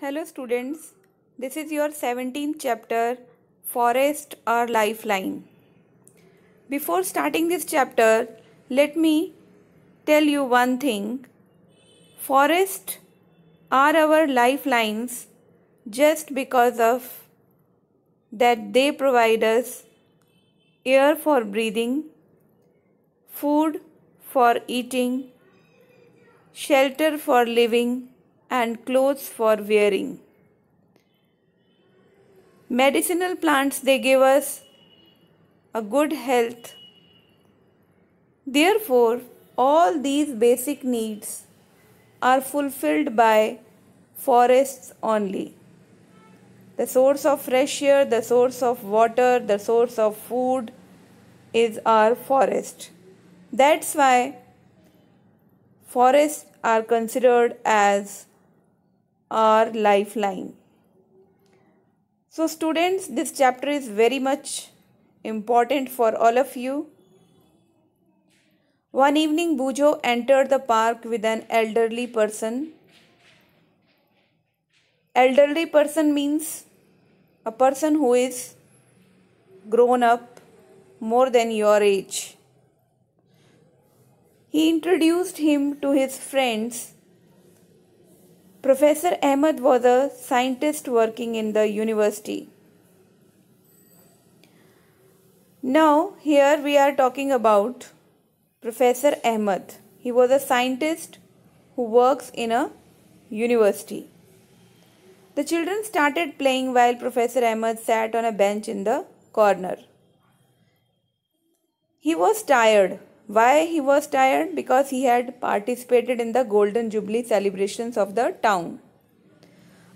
Hello students, this is your 17th chapter Forest or Lifeline. Before starting this chapter, let me tell you one thing. Forests are our lifelines just because of that they provide us air for breathing, food for eating, shelter for living, and clothes for wearing. Medicinal plants, they give us a good health. Therefore, all these basic needs are fulfilled by forests only. The source of fresh air, the source of water, the source of food is our forest. That's why forests are considered as our lifeline. So students, this chapter is very much important for all of you. One evening, Bujo entered the park with an elderly person. Elderly person means a person who is grown up more than your age. He introduced him to his friends Professor Ahmed was a scientist working in the university. Now, here we are talking about Professor Ahmed. He was a scientist who works in a university. The children started playing while Professor Ahmed sat on a bench in the corner. He was tired why he was tired? Because he had participated in the golden jubilee celebrations of the town.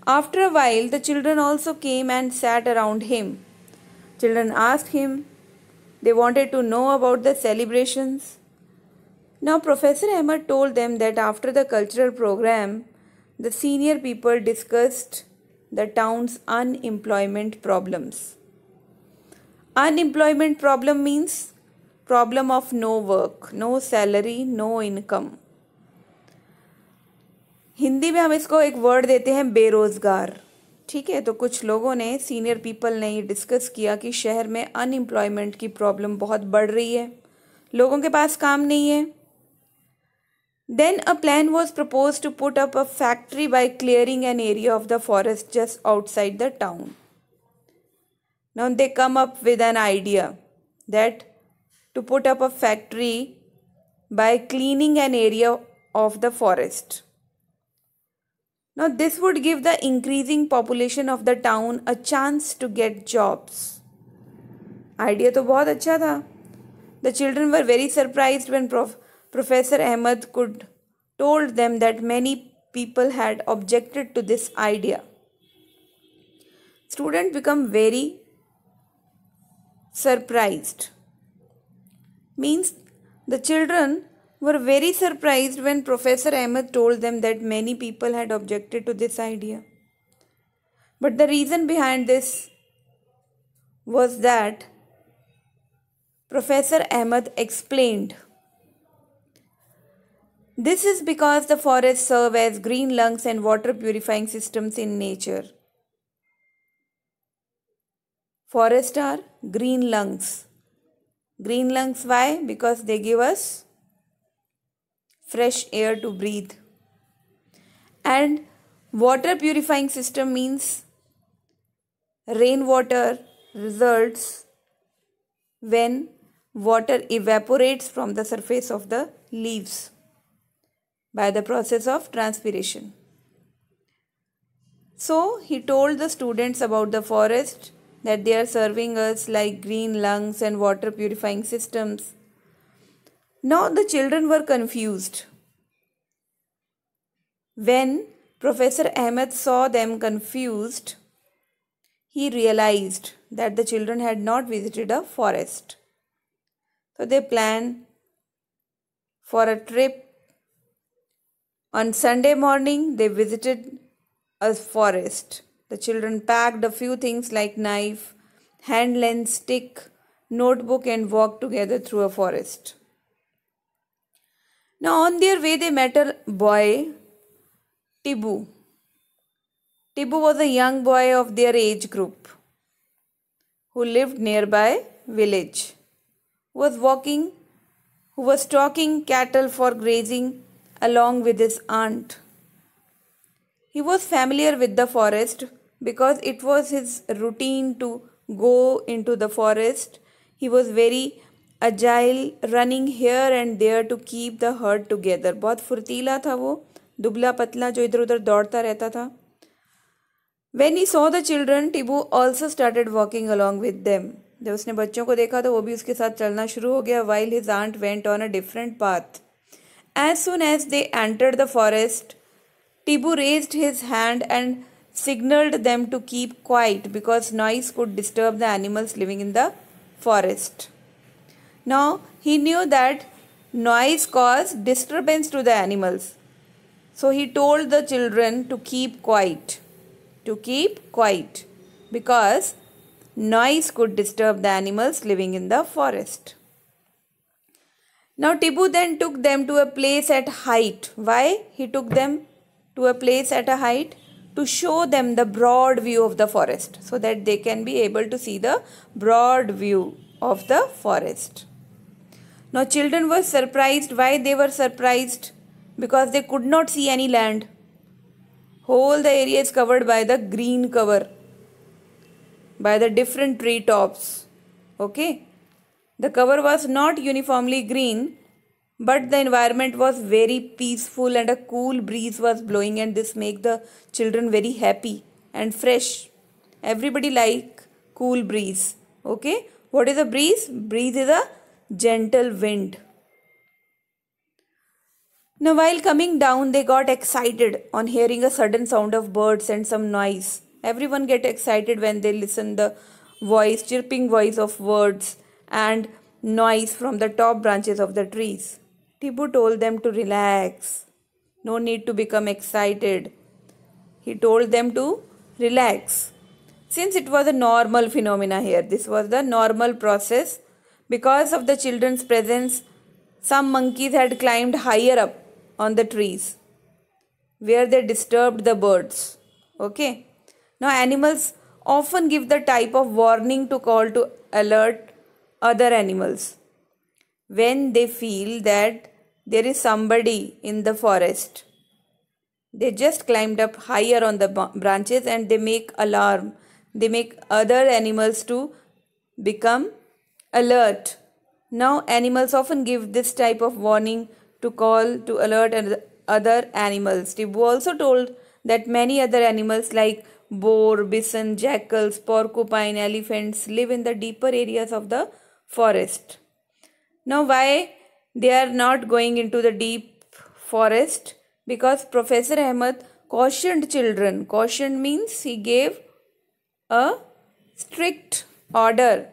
After a while, the children also came and sat around him. Children asked him. They wanted to know about the celebrations. Now, Professor Emmer told them that after the cultural program, the senior people discussed the town's unemployment problems. Unemployment problem means problem of no work no salary no income Hindi में हम इसको एक word देते हैं बेरोज़गार ठीक है तो कुछ लोगों ने सीनियर पीपल ने ये डिस्कस किया कि शहर में अनएम्प्लॉयमेंट की प्रॉब्लम बहुत बढ़ रही है लोगों के पास काम नहीं है then a plan was propose to put up a factory by clearing an area of the forest just outside the town now they come up with an idea that to put up a factory by cleaning an area of the forest. Now, this would give the increasing population of the town a chance to get jobs. Idea तो बहुत अच्छा था. The children were very surprised when prof Professor Ahmed could told them that many people had objected to this idea. Students become very surprised means the children were very surprised when Professor Ahmed told them that many people had objected to this idea. But the reason behind this was that Professor Ahmed explained. This is because the forests serve as green lungs and water purifying systems in nature. Forests are green lungs. Green lungs, why? Because they give us fresh air to breathe. And water purifying system means rainwater results when water evaporates from the surface of the leaves by the process of transpiration. So he told the students about the forest, that they are serving us like green lungs and water purifying systems. Now the children were confused. When Professor Ahmed saw them confused, he realized that the children had not visited a forest. So they planned for a trip. On Sunday morning, they visited a forest. The children packed a few things like knife, hand lens, stick, notebook, and walked together through a forest. Now, on their way, they met a boy, Tibu. Tibu was a young boy of their age group who lived nearby village was walking who was stalking cattle for grazing along with his aunt he was familiar with the forest because it was his routine to go into the forest. He was very agile, running here and there to keep the herd together. bahut furtila tha wo dubla patla jo idhar udhar daudta rehta tha When he saw the children, Tibu also started walking along with them. जब उसने बच्चों को देखा तो वो भी उसके साथ चलना शुरू हो गया while his aunt went on a different path as soon as they entered the forest Tibu raised his hand and signaled them to keep quiet because noise could disturb the animals living in the forest. Now he knew that noise caused disturbance to the animals. So he told the children to keep quiet, to keep quiet because noise could disturb the animals living in the forest. Now Tibu then took them to a place at height. Why he took them to a place at a height? to show them the broad view of the forest so that they can be able to see the broad view of the forest. Now children were surprised. Why they were surprised? Because they could not see any land. Whole the area is covered by the green cover, by the different tree tops. Okay. The cover was not uniformly green but the environment was very peaceful and a cool breeze was blowing and this made the children very happy and fresh. Everybody like cool breeze. Okay. What is a breeze? Breeze is a gentle wind. Now while coming down they got excited on hearing a sudden sound of birds and some noise. Everyone get excited when they listen the voice, chirping voice of birds and noise from the top branches of the trees. Tibu told them to relax. No need to become excited. He told them to relax. Since it was a normal phenomena here, this was the normal process. Because of the children's presence, some monkeys had climbed higher up on the trees where they disturbed the birds. Okay. Now, animals often give the type of warning to call to alert other animals when they feel that there is somebody in the forest. They just climbed up higher on the branches and they make alarm. They make other animals to become alert. Now, animals often give this type of warning to call to alert other animals. They also told that many other animals like boar, bison, jackals, porcupine, elephants live in the deeper areas of the forest. Now, why they are not going into the deep forest? Because Professor Ahmed cautioned children. Caution means he gave a strict order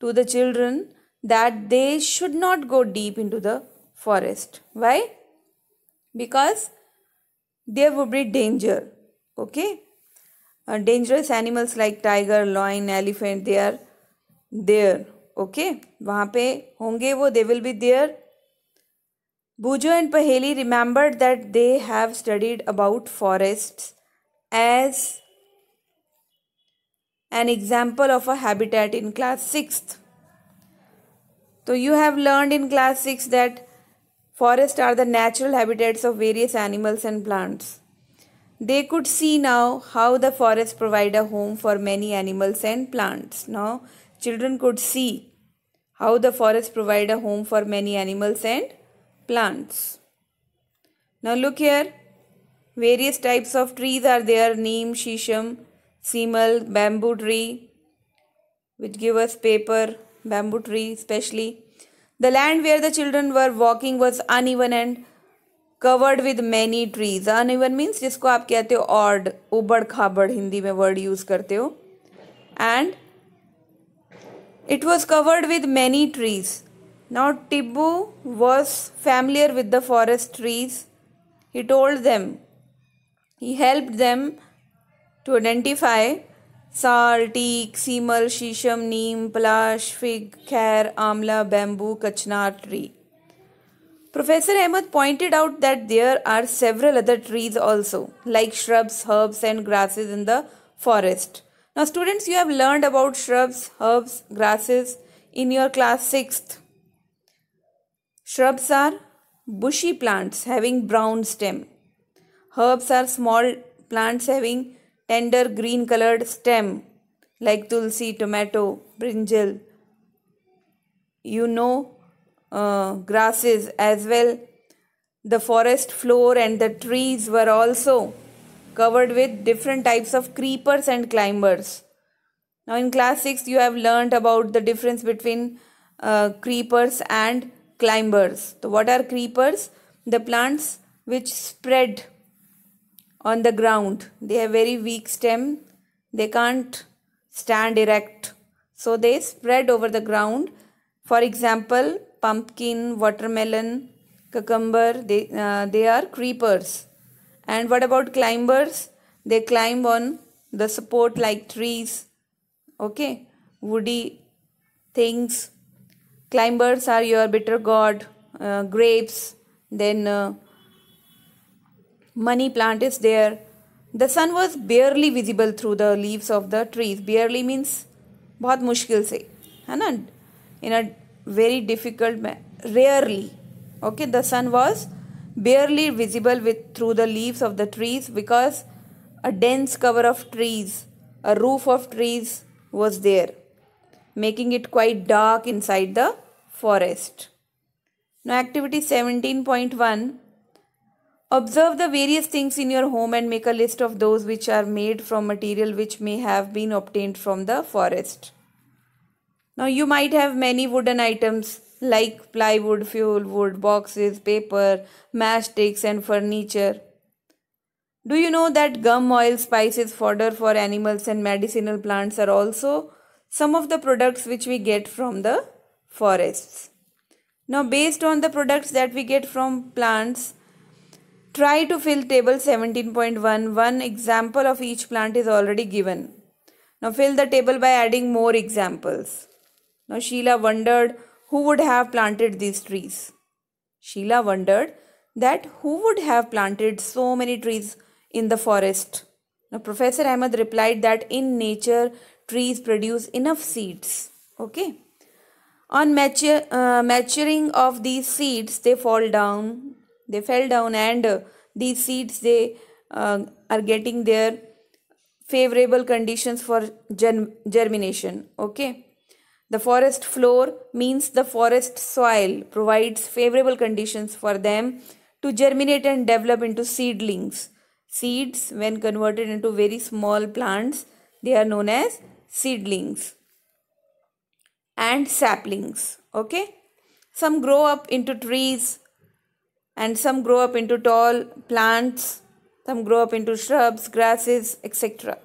to the children that they should not go deep into the forest. Why? Because there would be danger. Okay? Uh, dangerous animals like tiger, lion, elephant, they are there. Okay वहाँ पे होंगे वो they will be there Boojho and Paheli remembered that they have studied about forest as an example of a habitat in class six तो you have learn in class six that forest are the natural habitats of various animals and plants they could see now how the forest provide a home for many animals and plants now Children could see how the forest provide a home for many animals and plants. Now look here. Various types of trees are there. Neem, shisham, semal, bamboo tree which give us paper, bamboo tree especially. The land where the children were walking was uneven and covered with many trees. Uneven means जिसको आप कहते हो odd, उबड़ खाबड़ Hindi में word use करते हो And it was covered with many trees. Now Tibbu was familiar with the forest trees. He told them, he helped them to identify sal, teak, simal, shisham, neem, palash, fig, khair, amla, bamboo, kachnar tree. Professor Ahmed pointed out that there are several other trees also, like shrubs, herbs, and grasses in the forest. Now students, you have learned about shrubs, herbs, grasses in your class 6th. Shrubs are bushy plants having brown stem. Herbs are small plants having tender green colored stem like tulsi, tomato, brinjal. You know uh, grasses as well. The forest floor and the trees were also covered with different types of creepers and climbers. Now in class 6 you have learnt about the difference between uh, creepers and climbers. So what are creepers? The plants which spread on the ground. They have very weak stem. They can't stand erect. So they spread over the ground. For example, pumpkin, watermelon, cucumber, they, uh, they are creepers. And what about climbers? They climb on the support like trees, okay, woody things. Climbers are your bitter god, uh, grapes, then uh, money plant is there. The sun was barely visible through the leaves of the trees. Barely means बहुत मुश्किल से है ना in a very difficult rarely okay the sun was barely visible with, through the leaves of the trees because a dense cover of trees, a roof of trees was there, making it quite dark inside the forest. Now, activity 17.1 Observe the various things in your home and make a list of those which are made from material which may have been obtained from the forest. Now, you might have many wooden items like plywood, fuel wood, boxes, paper, matchsticks and furniture. Do you know that gum oil, spices, fodder for animals and medicinal plants are also some of the products which we get from the forests. Now based on the products that we get from plants, try to fill table 17.1. One example of each plant is already given. Now fill the table by adding more examples. Now Sheila wondered who would have planted these trees? Sheila wondered that who would have planted so many trees in the forest? Now, Professor Ahmed replied that in nature, trees produce enough seeds. Okay. On mature, uh, maturing of these seeds, they fall down. They fell down and uh, these seeds, they uh, are getting their favorable conditions for germ germination. Okay. The forest floor means the forest soil provides favorable conditions for them to germinate and develop into seedlings. Seeds, when converted into very small plants, they are known as seedlings and saplings. Okay, some grow up into trees and some grow up into tall plants, some grow up into shrubs, grasses, etc.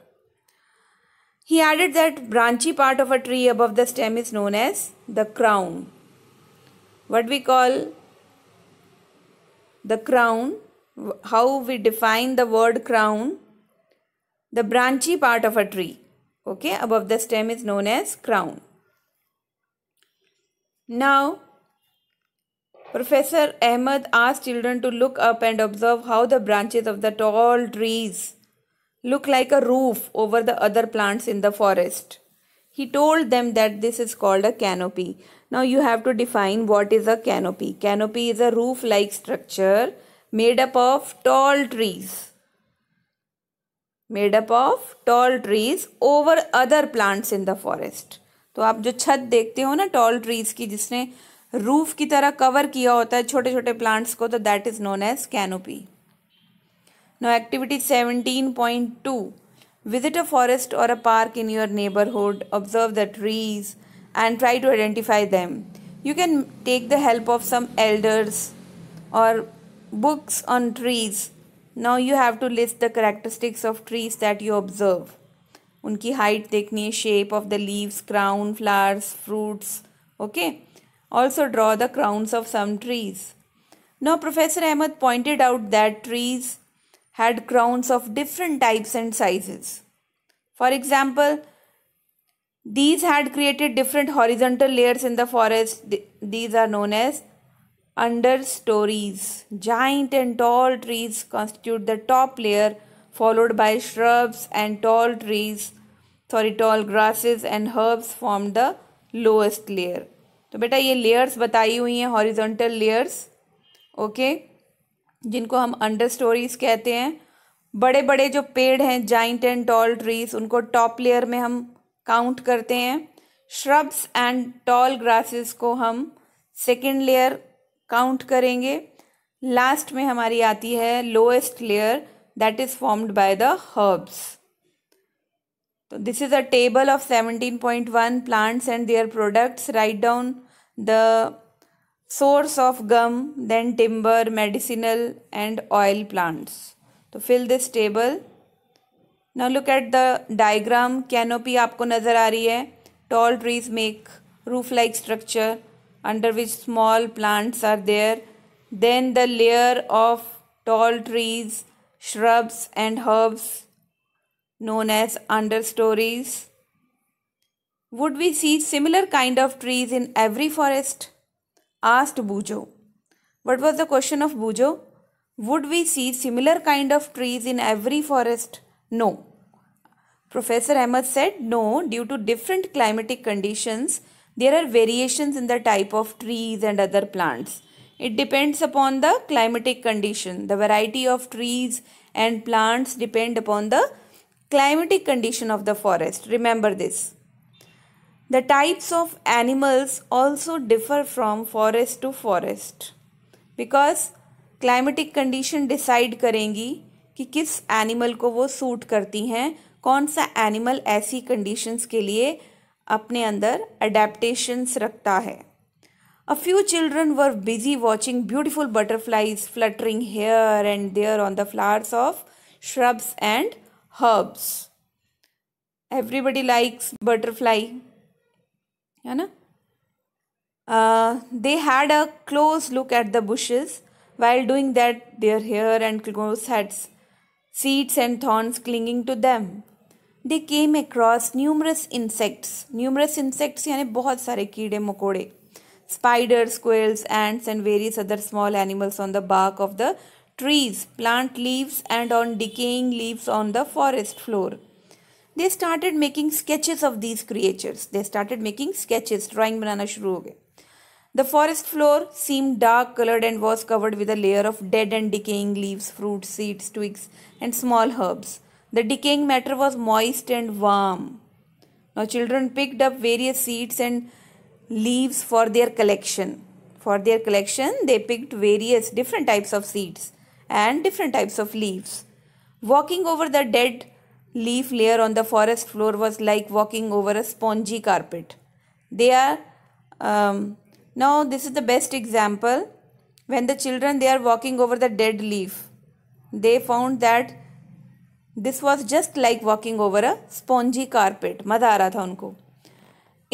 He added that branchy part of a tree above the stem is known as the crown. What we call the crown, how we define the word crown, the branchy part of a tree, okay, above the stem is known as crown. Now, Professor Ahmed asked children to look up and observe how the branches of the tall trees look like a roof over the other plants in the forest. He told them that this is called a canopy. Now you have to define what is a canopy. Canopy is a roof like structure made up of tall trees. Made up of tall trees over other plants in the forest तो आप जो छत देखते हो ना tall trees की जिसने roof की तरह कवर किया होता है छोटे छोटे प्लांट्स को तो that is known as canopy Now activity 17.2. Visit a forest or a park in your neighborhood, observe the trees and try to identify them. You can take the help of some elders or books on trees. Now you have to list the characteristics of trees that you observe. उनकी height देखनी है shape of the leaves crown flowers fruits okay also draw the crowns of some trees now professor Ahmed pointed out that had crowns of different types and sizes. For example, these had created different horizontal layers in the forest. These are known as understories. Giant and tall trees constitute the top layer, followed by shrubs and tall trees, sorry, tall grasses and herbs form the lowest layer. तो बेटा ये layers बताई हुई हैं horizontal layers okay okay? जिनको हम under stories कहते हैं बड़े बड़े जो पेड़ हैं जाइंट एंड टॉल ट्रीज उनको टॉप लेयर में हम काउंट करते हैं श्रब्स एंड टॉल ग्रासेस को हम सेकेंड लेयर काउंट करेंगे लास्ट में हमारी आती है lowest layer that is formed by the herbs तो this is a table of seventeen point one plants and their products write down the source of gum, then timber, medicinal and oil plants. to fill this table. Now look at the diagram. Canopy आपको nazar आ रही Tall trees make roof-like structure under which small plants are there. Then the layer of tall trees, shrubs and herbs known as understories. Would we see similar kind of trees in every forest? asked Bujo. What was the question of Bujo? Would we see similar kind of trees in every forest? No. Professor Ahmed said no due to different climatic conditions there are variations in the type of trees and other plants. It depends upon the climatic condition. The variety of trees and plants depend upon the climatic condition of the forest. Remember this. The types of animals also differ from forest to forest because climatic condition decide करेंगी कि किस animal को वो suit करती हैं कौन सा animal ऐसी conditions के लिए अपने अंदर adaptations रखता है A few children were busy watching beautiful butterflies fluttering here and there on the flowers of shrubs and herbs. Everybody likes butterfly. है ना uh, they had a close look at the bushes. While doing that, their hair and clothes had seeds and thorns clinging to them. They came across numerous insects. Numerous insects यानी बहुत सारे कीड़े मकोड़े Spiders, squirrels, ants, and various other small animals on the bark of the trees, plant leaves, and on decaying leaves on the forest floor they started making sketches of these creatures. They started making sketches, drawing banana shuru The forest floor seemed dark colored and was covered with a layer of dead and decaying leaves, fruit, seeds, twigs, and small herbs. The decaying matter was moist and warm. Now, children picked up various seeds and leaves for their collection. For their collection, they picked various different types of seeds and different types of leaves. Walking over the dead leaf layer on the forest floor was like walking over a spongy carpet. They are, um, now this is the best example. When the children, they are walking over the dead leaf. They found that this was just like walking over a spongy carpet. maza aa raha tha unko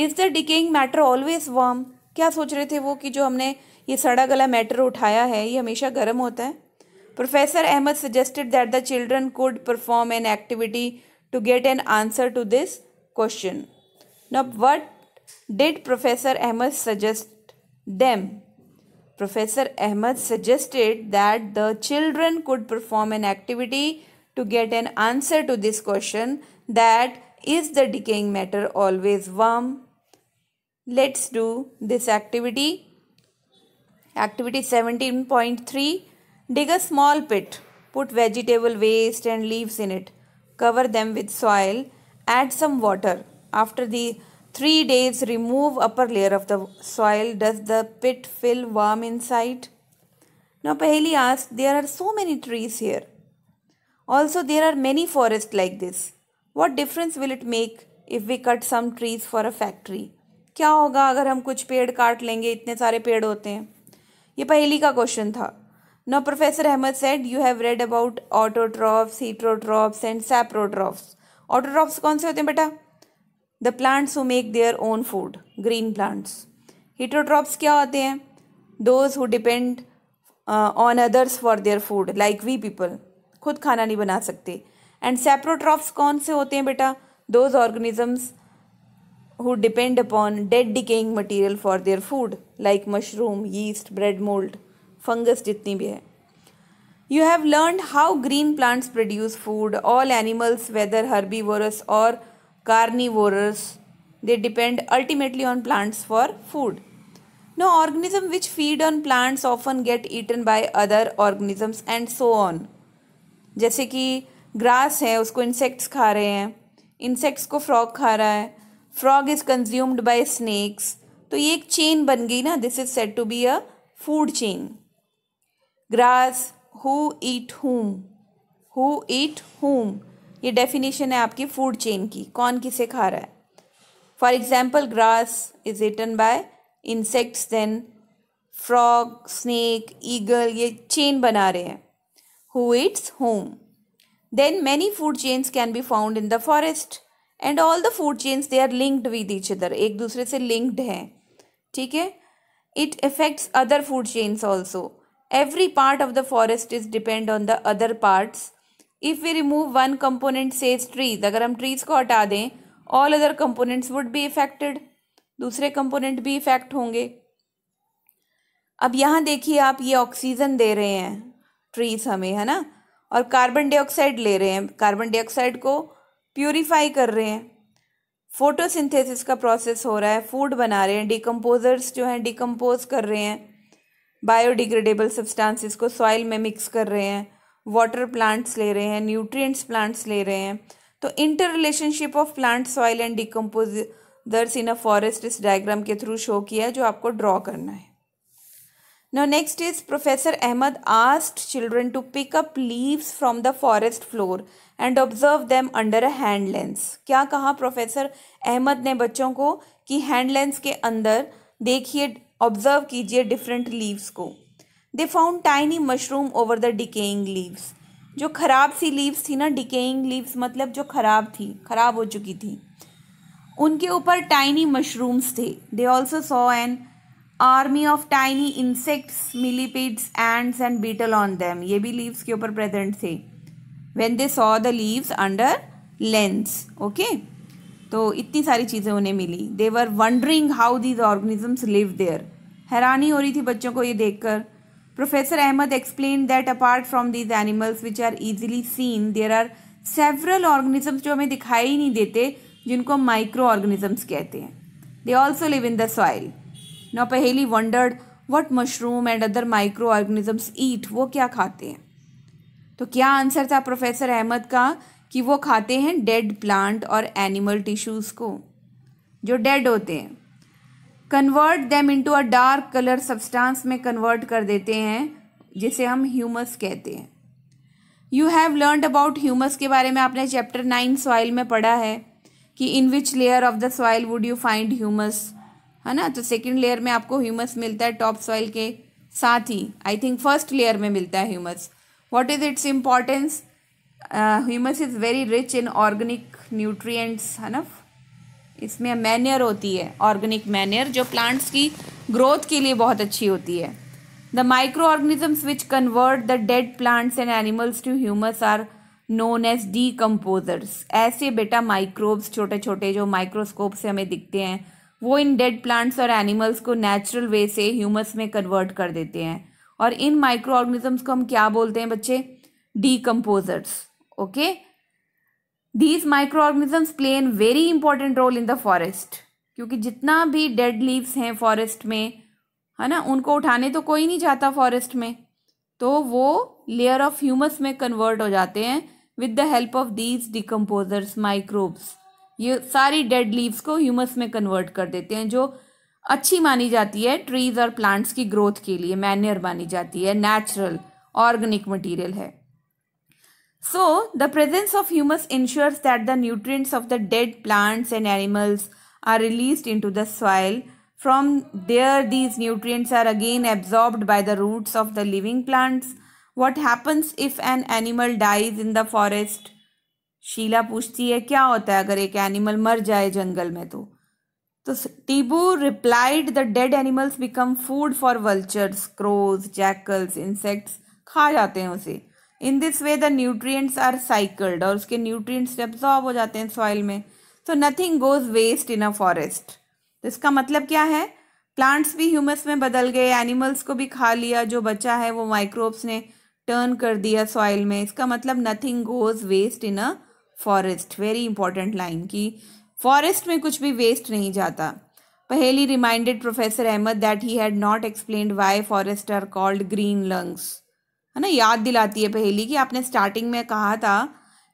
is the decaying matter always warm kya soch rahe the wo ki jo humne ye sada gala matter uthaya hai ye hamesha garam hota hai Professor Ahmed suggested that the children could perform an activity to get an answer to this question. Now, what did Professor Ahmed suggest them? Professor Ahmed suggested that the children could perform an activity to get an answer to this question that is the decaying matter always warm? Let's do this activity. Activity 17.3 Dig a small pit. Put vegetable waste and leaves in it. Cover them with soil. Add some water. After the three days, remove upper layer of the soil. Does the pit feel warm inside? Now Paheli asked, there are so many trees here. Also, there are many forests like this. What difference will it make if we cut some trees for a factory? क्या होगा अगर हम कुछ पेड़ काट लेंगे इतने सारे पेड़ होते हैं ये पहली का क्वेश्चन था no professor Ahmed said you have read about autotrophs, heterotrophs and saprotrophs. Autotrophs कौन से होते हैं बेटा the plants who make their own food green plants heterotrophs क्या होते हैं those who depend on others for their food like we people खुद खाना नहीं बना सकते एंड सेप्रोट्रॉप्स कौन से होते हैं बेटा those organisms who depend upon dead decaying material for their food like mushroom yeast bread mould fungus जितनी भी है you have learn how green plants produce food all animals whether herbivorous और वोरस they depend ultimately on plants for food no organism which feed on plants often get eaten by other organisms and so on जैसे कि grass है उसको insects खा रहे हैं insects को फ्रॉग खा रहा है frog is consumed by snakes तो ये एक चेन बन गई ना this is said to be a food chain grass who eat whom who eat हुम ये डेफिनेशन है आपकी फूड चेन की कौन किसे खा रहा है for example grass is eaten by insects then frog snake eagle ये चेन बना रहे हैं who eats whom then many food chains can be found in the forest and all the food chains they are linked with each other एक दूसरे से linked हैं ठीक है it affects other food chains also every part of the forest is depend on the other parts if we remove one component say trees agar hum trees ko hata de all other components would be affected dusre component bhi affect honge ab yahan dekhiye aap ye oxygen de rahe hain trees hame hai na और carbon dioxide ले रहे हैं carbon dioxide को purify कर रहे हैं photosynthesis का process हो रहा है फूड बना रहे हैं डिकम्पोजर्स जो हैं डिकम्पोज कर रहे हैं बायोडिग्रेडेबल सब्सटेंसेस को सॉइल में मिक्स कर रहे हैं वाटर प्लांट्स ले रहे हैं न्यूट्रिएंट्स प्लांट्स ले रहे हैं तो interrelationship of plant soil and decomposers in a forest इस डायग्राम के थ्रू शो किया है जो आपको ड्रॉ करना है Now next is professor Ahmed asked children to pick leaves from the forest floor and observe observe under a a hand क्या कहा प्रोफेसर अहमद ने बच्चों को कि हैंड लेंस के अंदर देखिए ऑब्जर्व कीजिए डिफरेंट लीव्स को they found tiny mushroom over the decaying leaves जो ख़राब सी लीव्स थी ना डिकेइंग लीव्स मतलब जो ख़राब थी ख़राब हो चुकी थी उनके ऊपर टाइनी मशरूम्स थे they also saw an army of tiny insects millipedes ants and beetle on them ये भी लीव्स के ऊपर प्रेजेंट थे when they saw the leaves under lens okay तो इतनी सारी चीज़ें उन्हें मिली they were wondering how these organisms live there हैरानी हो रही थी बच्चों को ये देखकर professor Ahmed explain that apart from these animals which are easily seen there are several organisms जो हमें दिखाई ही नहीं देते जिनको माइक्रो ऑर्गेनिजम्स कहते हैं they also live in the soil Paheli wondered what mushroom and other microorganisms eat वो क्या खाते हैं तो क्या आंसर था प्रोफेसर अहमद का कि वो खाते हैं डेड प्लांट और एनिमल टिश्यूज़ को जो डेड होते हैं convert them into a dark colour substance में कन्वर्ट कर देते हैं जिसे हम ह्यूमस कहते हैं you have learn about humus के बारे में आपने चैप्टर नाइन सॉइल में पढ़ा है कि in which layer of the soil would you find humus है ना तो सेकेंड लेयर में आपको ह्यूमस मिलता है टॉप सॉइल के साथ ही आई थिंक फर्स्ट लेयर में मिलता है humus what is its importance humus is very rich in organic nutrients है ना इसमें मैनियर होती है ऑर्गेनिक मैनियर जो प्लांट्स की ग्रोथ के लिए बहुत अच्छी होती है the microorganisms which convert the dead plants and animals to humus are known as decomposers ऐसे बेटा माइक्रोब्स छोटे छोटे जो माइक्रोस्कोप से हमें दिखते हैं वो इन डेड प्लांट्स और एनिमल्स को नेचुरल वे से ह्यूमस में कन्वर्ट कर देते हैं और इन माइक्रो ऑर्गेनिजम्स को हम क्या बोलते हैं बच्चे decomposers. Okay. These microorganisms play a very important role in the forest. क्योंकि जितना भी dead leaves हैं forest में है ना उनको उठाने तो कोई नहीं चाहता forest में तो वो layer of humus में convert हो जाते हैं with the help of these decomposers microbes ये सारी डेड लीव्स को ह्यूमस में कन्वर्ट कर देते हैं जो अच्छी मानी जाती है ट्रीज और प्लांट्स की ग्रोथ के लिए मैन्यर मानी जाती है नेचुरल ऑर्गेनिक मटेरियल है So, the presence of humus ensures that the nutrients of the dead plants and animals are released into the soil. From there, these nutrients are again absorbed by the roots of the living plants. What happens if an animal dies in the forest? Sheila पूछती है क्या होता है अगर एक animal मर जाए जंगल में तो तो Tibu replied the dead animals become food for vultures crows jackals insects खा जाते in this way the nutrients are cycled और उसके न्यूट्रिएंट्स एब्जॉर्ब हो जाते हैं सॉइल में so nothing goes waste in a forest तो इसका मतलब क्या है प्लांट्स भी ह्यूमस में बदल गए एनिमल्स को भी खा लिया जो बचा है वो माइक्रोब्स ने टर्न कर दिया सॉइल में इसका मतलब nothing goes waste in a forest very important line कि फॉरेस्ट में कुछ भी वेस्ट नहीं जाता Paheli reminded professor Ahmad that he had not explain why forest are called green lungs है ना याद दिलाती है पहली कि आपने स्टार्टिंग में कहा था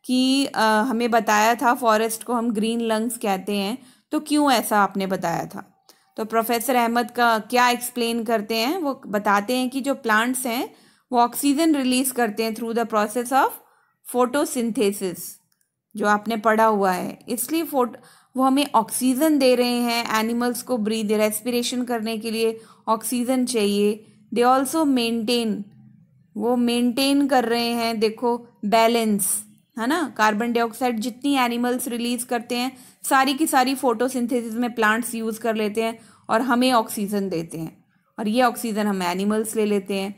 कि आ, हमें बताया था फॉरेस्ट को हम ग्रीन लंग्स कहते हैं तो क्यों ऐसा आपने बताया था तो प्रोफेसर अहमद का क्या एक्सप्लेन करते हैं वो बताते हैं कि जो प्लांट्स हैं वो ऑक्सीजन रिलीज करते हैं through the process of photosynthesis जो आपने पढ़ा हुआ है इसलिए फोटो वो हमें ऑक्सीजन दे रहे हैं एनिमल्स को ब्रीद रेस्पिरेशन करने के लिए ऑक्सीजन चाहिए दे ऑल्सो मेनटेन वो मेंटेन कर रहे हैं देखो बैलेंस है ना कार्बन डाइऑक्साइड जितनी एनिमल्स रिलीज करते हैं सारी की सारी फोटोसिंथेसिस में प्लांट्स यूज़ कर लेते हैं और हमें ऑक्सीजन देते हैं और ये ऑक्सीजन हम एनिमल्स ले लेते हैं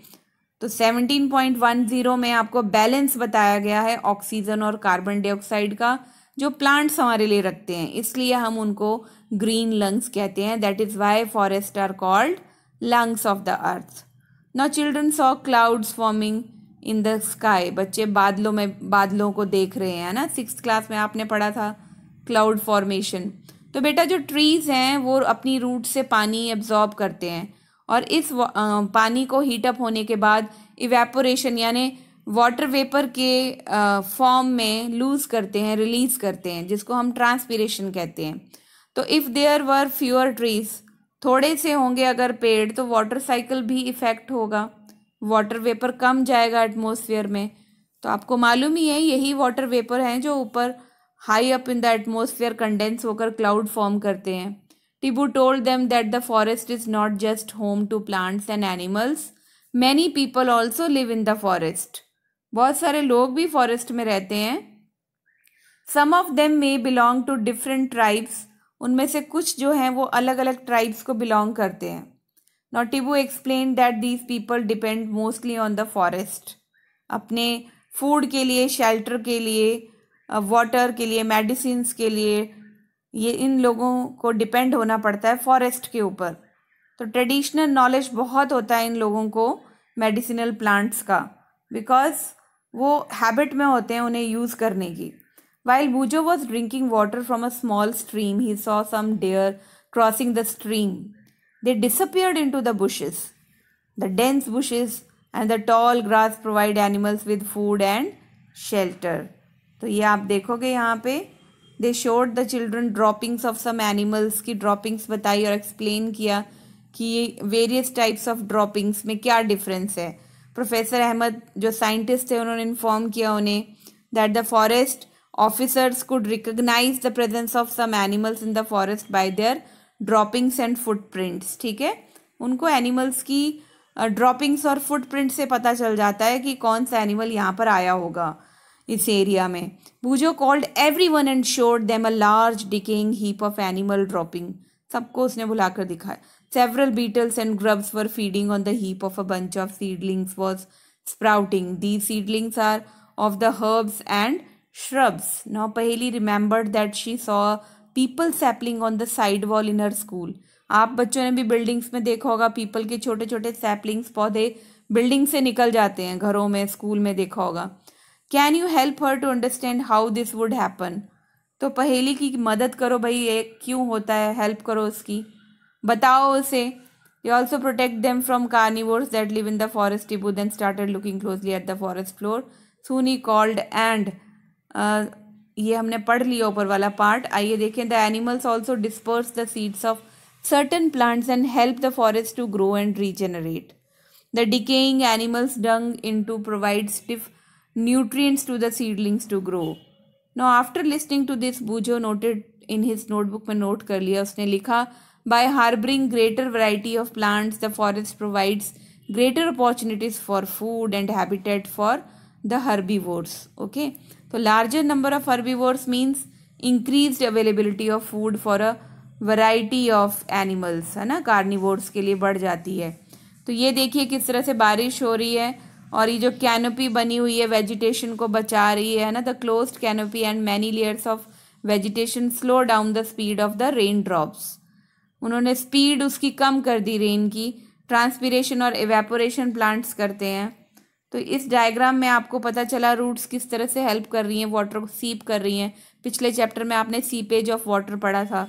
तो 17.10 में आपको बैलेंस बताया गया है ऑक्सीजन और कार्बन डाइऑक्साइड का जो प्लांट्स हमारे लिए रखते हैं इसलिए हम उनको ग्रीन लंग्स कहते हैं that is why forest are called lungs of the earth ना children saw clouds forming in the sky बच्चे बादलों में बादलों को देख रहे हैं ना सिक्स क्लास में आपने पढ़ा था क्लाउड फॉर्मेशन तो बेटा जो ट्रीज़ हैं वो अपनी रूट से पानी एब्जॉर्ब करते हैं और इस पानी को हीटअप होने के बाद इवेपोरेशन यानी वाटर वेपर के फॉर्म में लूज़ करते हैं रिलीज़ करते हैं जिसको हम ट्रांसपीरेशन कहते हैं तो if there were fewer trees थोड़े से होंगे अगर पेड़ तो वाटर साइकिल भी इफ़ेक्ट होगा वाटर वेपर कम जाएगा एटमोसफियर में तो आपको मालूम ही है यही वाटर वेपर हैं जो ऊपर high up in the atmosphere condense होकर क्लाउड फॉर्म करते हैं Tibu told them that the forest is not just home to plants and animals many people also live in the forest बहुत सारे लोग भी फॉरेस्ट में रहते हैं some of them may belong to different tribes उनमें से कुछ जो हैं वो अलग अलग ट्राइब्स को बिलोंग करते हैं नोटिबू explain that these people depend mostly on the forest अपने फूड के लिए शेल्टर के लिए वाटर के लिए मेडिसिन के लिए ये इन लोगों को डिपेंड होना पड़ता है फॉरेस्ट के ऊपर तो ट्रेडिशनल नॉलेज बहुत होता है इन लोगों को मेडिसिनल प्लांट्स का बिकॉज वो हैबिट में होते हैं उन्हें यूज़ करने की While Bujo was drinking water from a small stream, he saw some deer crossing the stream. They disappeared into the bushes. The dense bushes and the tall grass provide animals with food and shelter. So, ye aap dekhoge yahan pe. They showed the children droppings of some animals ki droppings batai aur explain kiya ki various types of droppings mein kya difference hai. Professor Ahmed, jo scientist hai, unhone inform kiya unhe that the forest Officers could recognize the presence of some animals in the forest by their droppings and footprints ठीक है उनको animals की uh, droppings और footprint से पता चल जाता है कि कौन सा animal यहाँ पर आया होगा इस एरिया में Bhoojo called everyone and showed them a large decaying heap of animal dropping सबको उसने बुलाकर दिखाया several beetles and grubs were feeding on the heap of a bunch of seedlings was sprouting the seedlings are of the herbs and shrubs. Now Paheli remembered that she saw peepal sapling on the side wall in her school आप बच्चों ने भी buildings में देखा होगा people के छोटे छोटे सैपलिंग्स पौधे बिल्डिंग से निकल जाते हैं घरों में स्कूल में देखा होगा can you help her to understand how this would happen तो पहेली की मदद करो भाई ये क्यों होता है हेल्प करो उसकी बताओ उसे you also protect them from carnivores that live in the forest Tibu then started looking closely at the forest floor soon he called and ये हमने पढ़ लिया ऊपर वाला पार्ट आइए देखें the animals also disperse the seeds of certain plants and help the forest to grow and regenerate the decaying animals dung into provide stiff nutrients to the seedlings to grow now after listing to this Bhoojo noted in his notebook में note कर लिया उसने लिखा by harbouring greater variety of plants the forest provides greater opportunities for food and habitat for the herbivores okay तो larger number of herbivores means increase availability of food for a variety of animals है ना carnivores के लिए बढ़ जाती है तो ये देखिए किस तरह से बारिश हो रही है और ये जो कैनोपी बनी हुई है वेजिटेशन को बचा रही है ना the close canopy and many layers of vegetation slow down the speed of the rain drops उन्होंने स्पीड उसकी कम कर दी रेन की ट्रांसपीरेशन और एवेपोरेशन प्लांट्स करते हैं तो इस डायग्राम में आपको पता चला रूट्स किस तरह से हेल्प कर रही हैं वाटर को सीप कर रही हैं पिछले चैप्टर में आपने सीपेज ऑफ वाटर पढ़ा था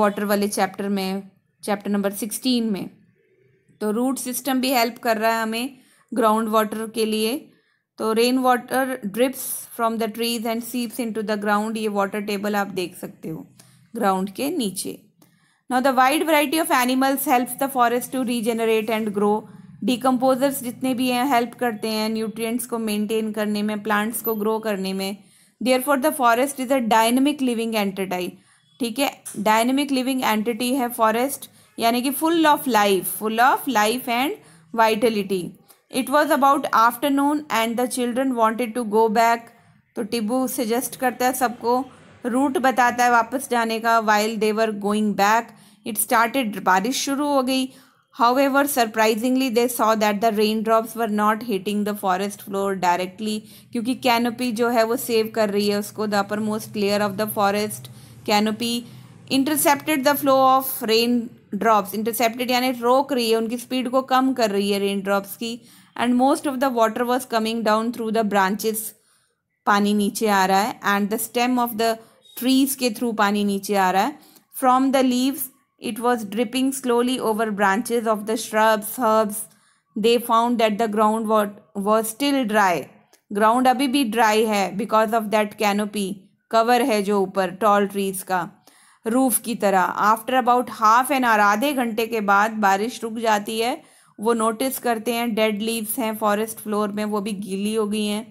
वाटर वाले चैप्टर में चैप्टर नंबर सिक्सटीन में तो रूट सिस्टम भी हेल्प कर रहा है हमें ग्राउंड वाटर के लिए तो rain water drips from the trees and seeps into the ground ये वाटर टेबल आप देख सकते हो ग्राउंड के नीचे now the wide variety of animals helps the forest to regenerate and grow decomposers जितने भी हैं हेल्प करते हैं न्यूट्रिएंट्स को मेंटेन करने में प्लांट्स को ग्रो करने में therefore the forest is a dynamic living entity ठीक है डायनेमिक लिविंग एंटिटी है फॉरेस्ट यानी कि full of life full of life and vitality it was about afternoon and the children wanted to go back तो Tibu suggest करता है सबको root बताता है वापस जाने का while they were going back it started बारिश शुरू हो गई However, surprisingly, they saw that the raindrops were not hitting the forest floor directly क्योंकि canopy जो है वो save कर रही है उसको the uppermost layer of the forest canopy intercepted the flow of rain drops. intercepted यानी रोक रही है उनकी speed को कम कर रही है रेन ड्रॉप्स की and most of the water was coming down through the branches पानी नीचे आ रहा है and the stem of the trees के थ्रू पानी नीचे आ रहा है from the leaves It was dripping slowly over branches of the shrubs, herbs. They found that the ground was still dry. Ground अभी भी ड्राई है because of that canopy cover है जो ऊपर टॉल ट्रीज का रूफ की तरह after about half an hour आधे घंटे के बाद बारिश रुक जाती है वो नोटिस करते हैं डेड लीव्स हैं फॉरेस्ट फ्लोर में वो भी गीली हो गई हैं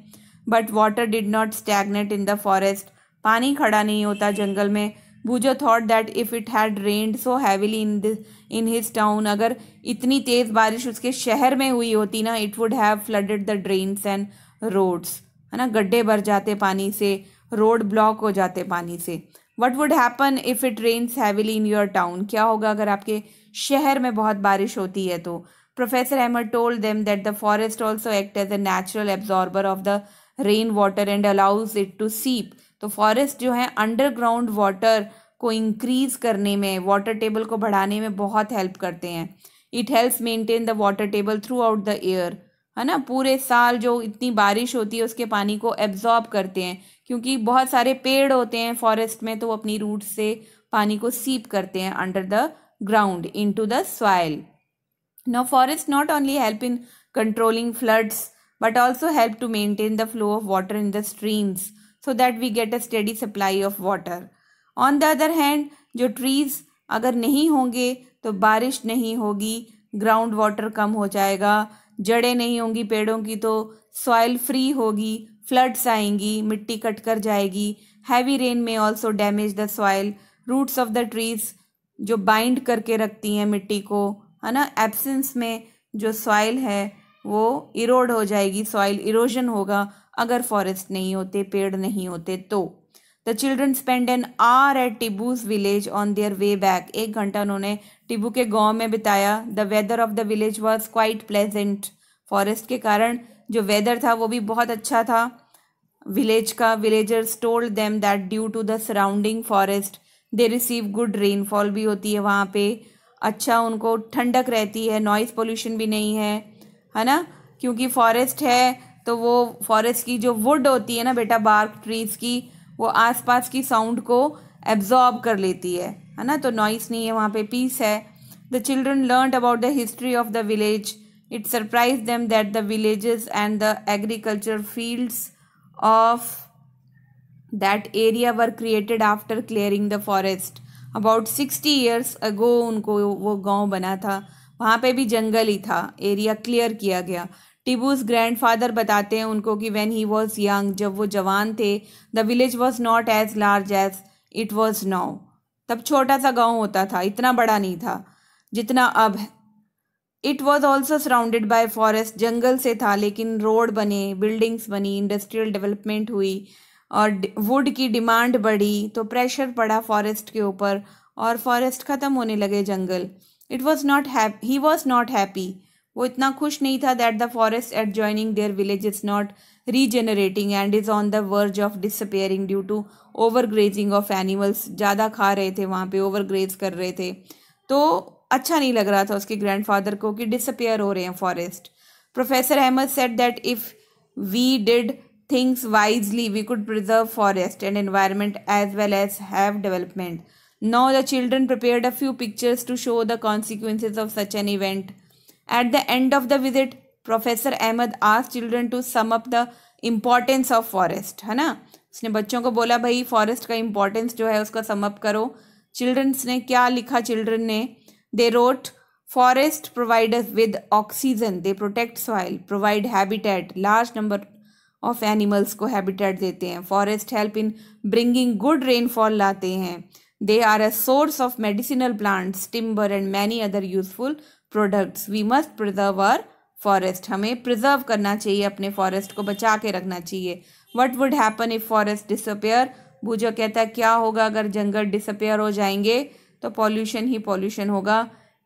but water did not stagnate in the forest पानी खड़ा नहीं होता जंगल में Bhoojo thought that if it had rained so heavily in this in his town अगर इतनी तेज़ बारिश उसके शहर में हुई होती ना it would have flooded the drains and roads है ना गड्ढे भर जाते पानी से रोड ब्लॉक हो जाते पानी से what would happen if it rains heavily in your town क्या होगा अगर आपके शहर में बहुत बारिश होती है तो professor Ahmad told them that the forest also act as a natural absorber of the rain water and allows it to seep तो फॉरेस्ट जो है अंडरग्राउंड वाटर को इंक्रीज़ करने में वाटर टेबल को बढ़ाने में बहुत हेल्प करते हैं it helps maintain the water table throughout the year है ना पूरे साल जो इतनी बारिश होती है उसके पानी को एब्जॉर्ब करते हैं क्योंकि बहुत सारे पेड़ होते हैं फॉरेस्ट में तो वो अपनी रूट से पानी को सीप करते हैं under the ground into the soil now forest not only help in controlling floods but also help to maintain the flow of water in the streams so that we get a steady supply of water on the other hand जो trees अगर नहीं होंगे तो बारिश नहीं होगी ground water कम हो जाएगा जड़ें नहीं होंगी पेड़ों की तो सॉइल फ्री होगी फ्लड्स आएंगी मिट्टी कट कर जाएगी हैवी रेन में also damage the soil roots of the trees जो बाइंड करके रखती हैं मिट्टी को है ना एब्सेंस में जो सॉइल है वो इरोड हो जाएगी सॉइल इरोजन होगा अगर फॉरेस्ट नहीं होते पेड़ नहीं होते तो the children spend an hour at Tibu's village on their way back एक घंटा उन्होंने टिबू के गांव में बिताया the weather of the village was quite pleasant forest के कारण जो वेदर था वो भी बहुत अच्छा था विलेज का villagers told them that due to the surrounding forest they receive good rainfall भी होती है वहाँ पे अच्छा उनको ठंडक रहती है नॉइज़ पोल्यूशन भी नहीं है है ना क्योंकि फॉरेस्ट है तो वो फॉरेस्ट की जो वुड होती है ना बेटा बार्क ट्रीज़ की वो आसपास की साउंड को एब्जॉर्ब कर लेती है है ना तो नॉइस नहीं है वहाँ पे पीस है the children learn about the history of the village it surprise them that the villages and the agriculture fields of that area were created after clearing the forest about sixty years ago उनको वो गांव बना था वहाँ पे भी जंगल ही था area clear किया गया टिबूज ग्रैंडफादर बताते हैं उनको कि व्हेन ही वाज यंग जब वो जवान थे the village was not as large as it was now तब छोटा सा गांव होता था इतना बड़ा नहीं था जितना अब है it was also surrounded by forest जंगल से था लेकिन रोड बने बिल्डिंग्स बनी इंडस्ट्रियल डेवलपमेंट हुई और वुड की डिमांड बढ़ी तो प्रेशर पड़ा फॉरेस्ट के ऊपर और फॉरेस्ट ख़त्म होने लगे जंगल it was not happy he was not happy वो इतना खुश नहीं था that the forest adjoining their village is not regenerating and is on the verge of disappearing due to over grazing of animals ज़्यादा खा रहे थे वहाँ पे ओवर ग्रेज कर रहे थे तो अच्छा नहीं लग रहा था उसके ग्रैंडफादर को कि डिसअपेयर हो रहे हैं forest professor Ahmad said that if we did things wisely we could preserve forest and environment as well as have development Now the children prepared a few pictures to show the consequences of such an event. At the end of the visit, Professor Ahmed asked children to sum up the importance of forest है ना उसने बच्चों को बोला भाई forest का importance जो है उसका सम अप करो चिल्ड्रंस ने क्या लिखा चिल्ड्रन ने wrote forest provide us with oxygen they protect soil provide habitat large number of animals को habitat देते हैं forest help in bringing good rainfall लाते हैं They are a source of medicinal plants, timber and many other useful products. We must preserve our forest हमें preserve करना चाहिए अपने forest को बचा के रखना चाहिए what would happen if forest disappear Bhoojo कहता है क्या होगा अगर जंगल डिसअपेयर हो जाएंगे तो पॉल्यूशन ही पॉल्यूशन होगा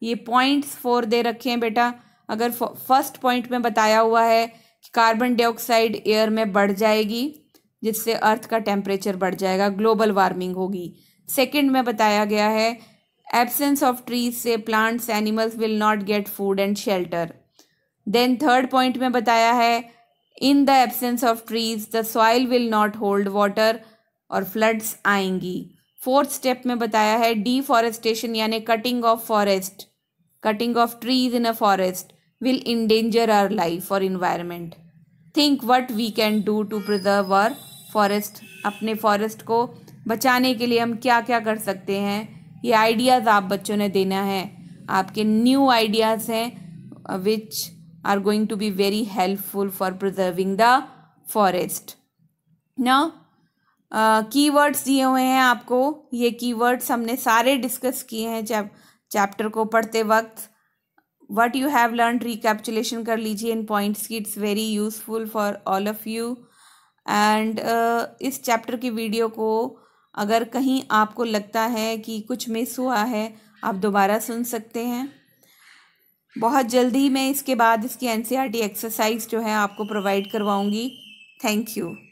ये पॉइंट्स फोर दे रखे हैं बेटा अगर फर्स्ट पॉइंट में बताया हुआ है कि कार्बन डाइऑक्साइड एयर में बढ़ जाएगी जिससे अर्थ का टेम्परेचर बढ़ जाएगा ग्लोबल वार्मिंग होगी सेकेंड में बताया गया है एब्सेंस ऑफ ट्रीज से plants animals will not get food and shelter then third point में बताया है in the absence of trees the soil will not hold water और फ्लड्स आएंगी फोर्थ स्टेप में बताया है डीफॉरेस्टेशन यानी cutting of forest cutting of trees in a forest will endanger our life और environment think what we can do to preserve our forest अपने forest को बचाने के लिए हम क्या क्या कर सकते हैं ये आइडियाज़ आप बच्चों ने देना है आपके न्यू आइडियाज़ हैं which are going to be very helpful for preserving the forest ना कीवर्ड्स दिए हुए हैं आपको ये कीवर्ड्स हमने सारे डिस्कस किए हैं जब चैप्टर को पढ़ते वक्त what you have learn recapitulation कर लीजिए इन पॉइंट्स की it's very useful for all of you and इस चैप्टर की वीडियो को अगर कहीं आपको लगता है कि कुछ मिस हुआ है आप दोबारा सुन सकते हैं बहुत जल्दी मैं इसके बाद इसकी एन एक्सरसाइज e जो है आपको प्रोवाइड करवाऊँगी थैंक यू